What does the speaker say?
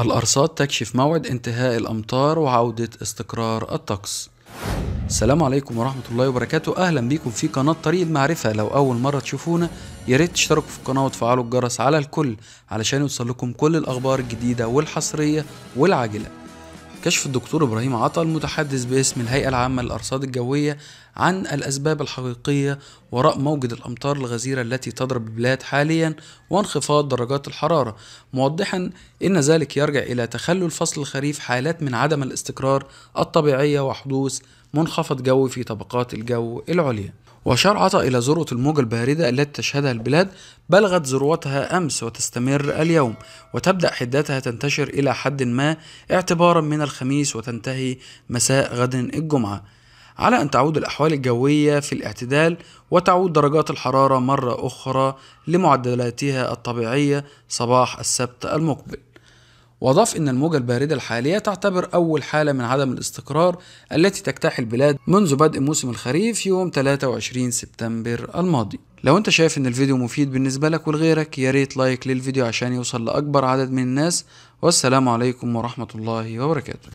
الأرصاد تكشف موعد انتهاء الأمطار وعودة استقرار الطقس السلام عليكم ورحمة الله وبركاته أهلا بيكم في قناة طريق المعرفة لو أول مرة تشوفونا ياريت تشتركوا في القناة وتفعلوا الجرس على الكل علشان يوصل لكم كل الأخبار الجديدة والحصرية والعاجلة كشف الدكتور إبراهيم عطل المتحدث باسم الهيئة العامة للأرصاد الجوية عن الأسباب الحقيقية وراء موجة الأمطار الغزيرة التي تضرب البلاد حاليا وانخفاض درجات الحرارة موضحا أن ذلك يرجع إلى تخلل فصل الخريف حالات من عدم الاستقرار الطبيعية وحدوث منخفض جوي في طبقات الجو العليا وأشار عطا إلى ذروة الموجة الباردة التي تشهدها البلاد بلغت ذروتها أمس وتستمر اليوم وتبدأ حدتها تنتشر إلى حد ما اعتبارا من الخميس وتنتهي مساء غد الجمعة على أن تعود الأحوال الجوية في الاعتدال وتعود درجات الحرارة مرة أخرى لمعدلاتها الطبيعية صباح السبت المقبل وأضاف أن الموجة الباردة الحالية تعتبر أول حالة من عدم الاستقرار التي تجتاح البلاد منذ بدء موسم الخريف يوم 23 سبتمبر الماضي لو انت شايف ان الفيديو مفيد بالنسبة لك ولغيرك ياريت لايك للفيديو عشان يوصل لأكبر عدد من الناس والسلام عليكم ورحمة الله وبركاته